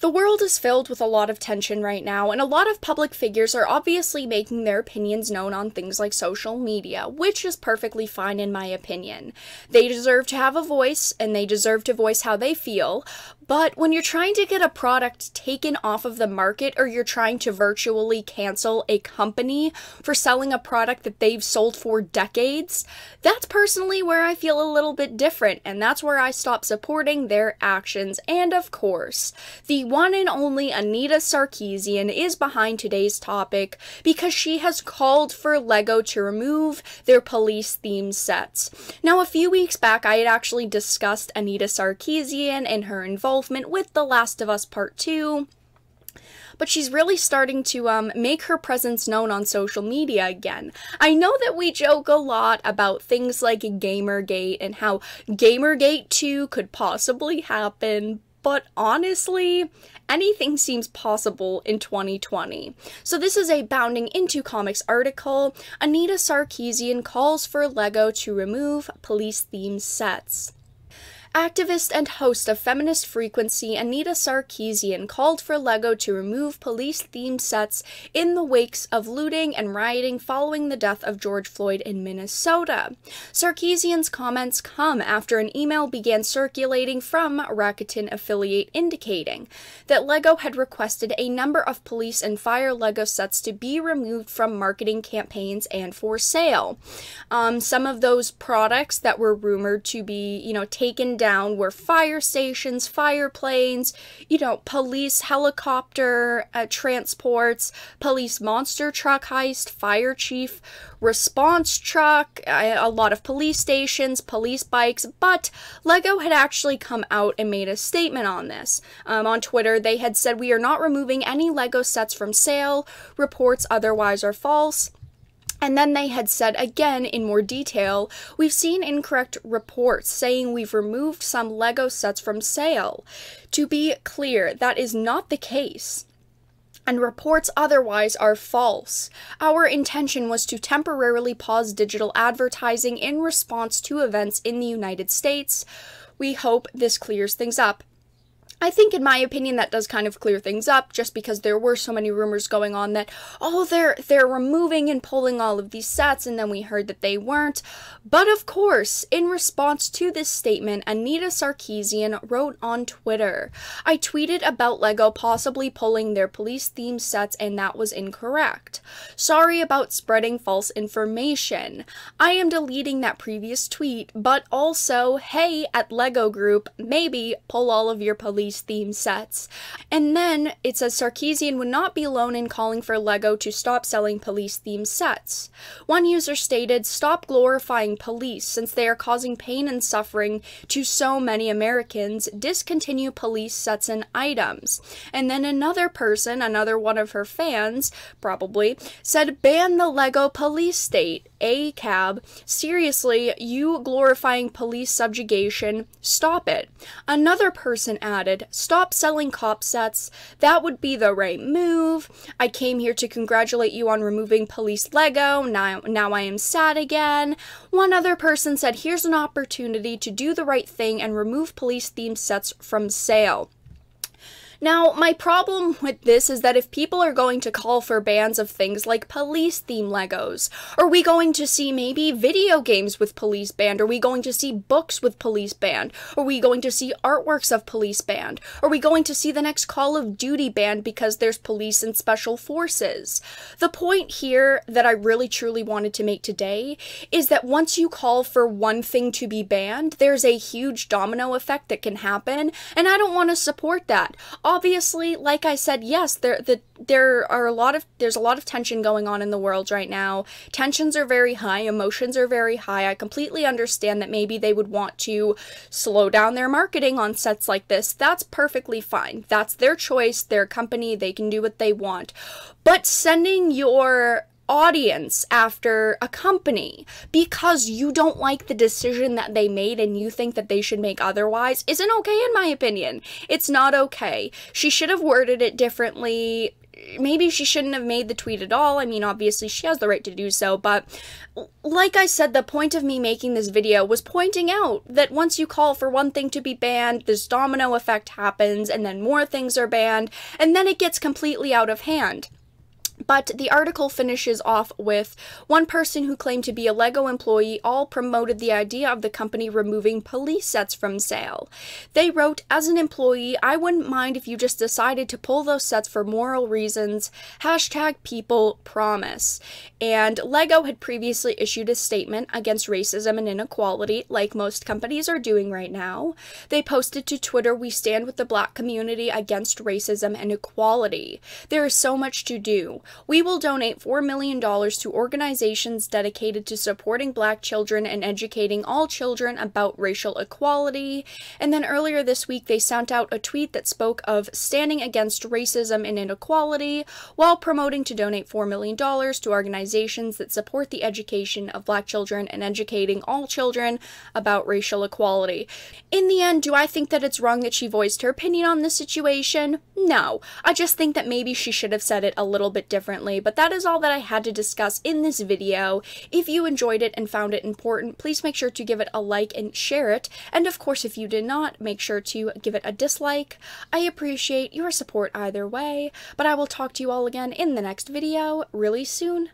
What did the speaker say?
The world is filled with a lot of tension right now, and a lot of public figures are obviously making their opinions known on things like social media, which is perfectly fine in my opinion. They deserve to have a voice, and they deserve to voice how they feel, but when you're trying to get a product taken off of the market or you're trying to virtually cancel a company for selling a product that they've sold for decades, that's personally where I feel a little bit different and that's where I stop supporting their actions. And of course, the one and only Anita Sarkeesian is behind today's topic because she has called for LEGO to remove their police themed sets. Now, a few weeks back, I had actually discussed Anita Sarkeesian and her involvement involvement with The Last of Us Part 2. But she's really starting to um, make her presence known on social media again. I know that we joke a lot about things like Gamergate and how Gamergate 2 could possibly happen, but honestly, anything seems possible in 2020. So, this is a Bounding Into Comics article. Anita Sarkeesian calls for LEGO to remove police themed sets. Activist and host of Feminist Frequency, Anita Sarkeesian called for LEGO to remove police themed sets in the wakes of looting and rioting following the death of George Floyd in Minnesota. Sarkeesian's comments come after an email began circulating from Rakuten affiliate indicating that LEGO had requested a number of police and fire LEGO sets to be removed from marketing campaigns and for sale. Um, some of those products that were rumored to be, you know, taken down down were fire stations, fire planes, you know, police helicopter uh, transports, police monster truck heist, fire chief response truck, a lot of police stations, police bikes, but LEGO had actually come out and made a statement on this. Um, on Twitter, they had said, We are not removing any LEGO sets from sale. Reports otherwise are false. And then they had said again in more detail we've seen incorrect reports saying we've removed some Lego sets from sale. To be clear, that is not the case and reports otherwise are false. Our intention was to temporarily pause digital advertising in response to events in the United States. We hope this clears things up. I think, in my opinion, that does kind of clear things up, just because there were so many rumors going on that oh, they're they're removing and pulling all of these sets, and then we heard that they weren't. But of course, in response to this statement, Anita Sarkeesian wrote on Twitter, "I tweeted about Lego possibly pulling their police theme sets, and that was incorrect. Sorry about spreading false information. I am deleting that previous tweet, but also, hey, at Lego Group, maybe pull all of your police." these theme sets. And then it says Sarkeesian would not be alone in calling for LEGO to stop selling police theme sets. One user stated, Stop glorifying police since they are causing pain and suffering to so many Americans. Discontinue police sets and items. And then another person, another one of her fans, probably, said, Ban the LEGO police state. A cab. Seriously, you glorifying police subjugation. Stop it. Another person added, Stop selling cop sets. That would be the right move. I came here to congratulate you on removing police Lego. Now, now I am sad again. One other person said, Here's an opportunity to do the right thing and remove police themed sets from sale. Now, my problem with this is that if people are going to call for bans of things like police theme Legos, are we going to see maybe video games with police banned? Are we going to see books with police banned? Are we going to see artworks of police banned? Are we going to see the next Call of Duty banned because there's police and special forces? The point here that I really truly wanted to make today is that once you call for one thing to be banned, there's a huge domino effect that can happen, and I don't want to support that obviously, like I said, yes, there the, there are a lot of there's a lot of tension going on in the world right now. Tensions are very high, emotions are very high. I completely understand that maybe they would want to slow down their marketing on sets like this. That's perfectly fine. That's their choice, their company, they can do what they want. But sending your audience after a company because you don't like the decision that they made and you think that they should make otherwise isn't okay, in my opinion. It's not okay. She should have worded it differently maybe she shouldn't have made the tweet at all. I mean, obviously she has the right to do so, but like I said, the point of me making this video was pointing out that once you call for one thing to be banned, this domino effect happens, and then more things are banned, and then it gets completely out of hand. But the article finishes off with one person who claimed to be a LEGO employee all promoted the idea of the company removing police sets from sale. They wrote, As an employee, I wouldn't mind if you just decided to pull those sets for moral reasons. Hashtag people promise. And LEGO had previously issued a statement against racism and inequality, like most companies are doing right now. They posted to Twitter, We stand with the black community against racism and equality. There is so much to do. We will donate $4 million to organizations dedicated to supporting black children and educating all children about racial equality. And then earlier this week, they sent out a tweet that spoke of standing against racism and inequality while promoting to donate $4 million to organizations that support the education of black children and educating all children about racial equality. In the end, do I think that it's wrong that she voiced her opinion on this situation? No. I just think that maybe she should have said it a little bit differently differently, but that is all that I had to discuss in this video. If you enjoyed it and found it important, please make sure to give it a like and share it, and of course if you did not, make sure to give it a dislike. I appreciate your support either way, but I will talk to you all again in the next video really soon.